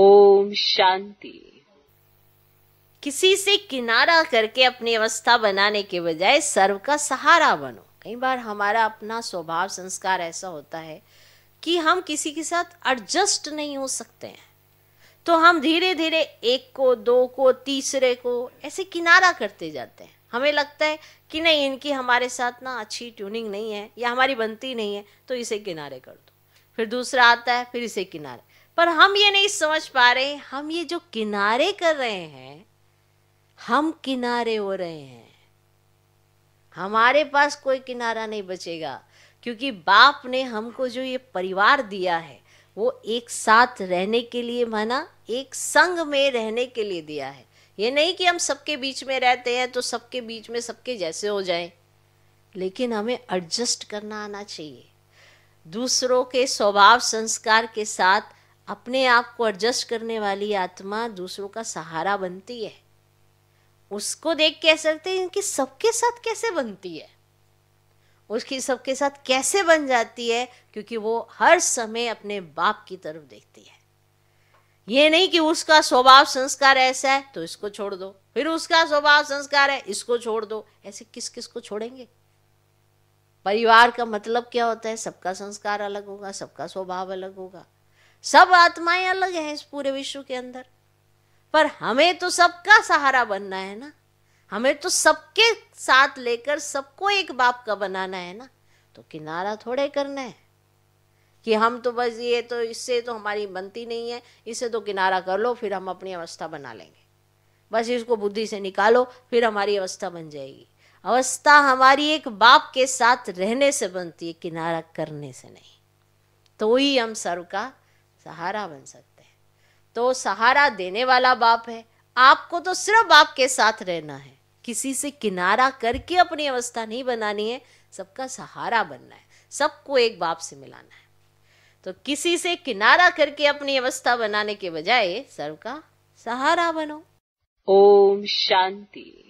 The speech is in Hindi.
ओम शांति किसी से किनारा करके अपनी अवस्था बनाने के बजाय सर्व का सहारा बनो कई बार हमारा अपना स्वभाव संस्कार ऐसा होता है कि हम किसी के साथ एडजस्ट नहीं हो सकते हैं तो हम धीरे धीरे एक को दो को तीसरे को ऐसे किनारा करते जाते हैं हमें लगता है कि नहीं इनकी हमारे साथ ना अच्छी ट्यूनिंग नहीं है या हमारी बनती नहीं है तो इसे किनारे कर दो फिर दूसरा आता है फिर इसे किनारे पर हम ये नहीं समझ पा रहे हम ये जो किनारे कर रहे हैं हम किनारे हो रहे हैं हमारे पास कोई किनारा नहीं बचेगा क्योंकि बाप ने हमको जो ये परिवार दिया है वो एक साथ रहने के लिए माना एक संग में रहने के लिए दिया है ये नहीं कि हम सबके बीच में रहते हैं तो सबके बीच में सबके जैसे हो जाए लेकिन हमें एडजस्ट करना आना चाहिए दूसरों के स्वभाव संस्कार के साथ अपने आप को एडजस्ट करने वाली आत्मा दूसरों का सहारा बनती है उसको देख कह सकते हैं कि सबके साथ कैसे बनती है उसकी सबके साथ कैसे बन जाती है क्योंकि वो हर समय अपने बाप की तरफ देखती है ये नहीं कि उसका स्वभाव संस्कार ऐसा है तो इसको छोड़ दो फिर उसका स्वभाव संस्कार है इसको छोड़ दो ऐसे किस किस को छोड़ेंगे परिवार का मतलब क्या होता है सबका संस्कार अलग होगा सबका स्वभाव अलग होगा सब आत्माएं अलग हैं इस पूरे विश्व के अंदर पर हमें तो सबका सहारा बनना है ना हमें तो सबके साथ लेकर सबको एक बाप का बनाना है ना तो किनारा थोड़े करना है कि हम तो बस ये तो इससे तो हमारी बनती नहीं है इसे तो किनारा कर लो फिर हम अपनी अवस्था बना लेंगे बस इसको बुद्धि से निकालो फिर हमारी अवस्था बन जाएगी अवस्था हमारी एक बाप के साथ रहने से बनती है किनारा करने से नहीं तो ही हम सर्व का सहारा बन सकते हैं तो सहारा देने वाला बाप है आपको तो सिर्फ बाप के साथ रहना है किसी से किनारा करके अपनी अवस्था नहीं बनानी है सबका सहारा बनना है सबको एक बाप से मिलाना है तो किसी से किनारा करके अपनी अवस्था बनाने के बजाय सर्व का सहारा बनो ओम शांति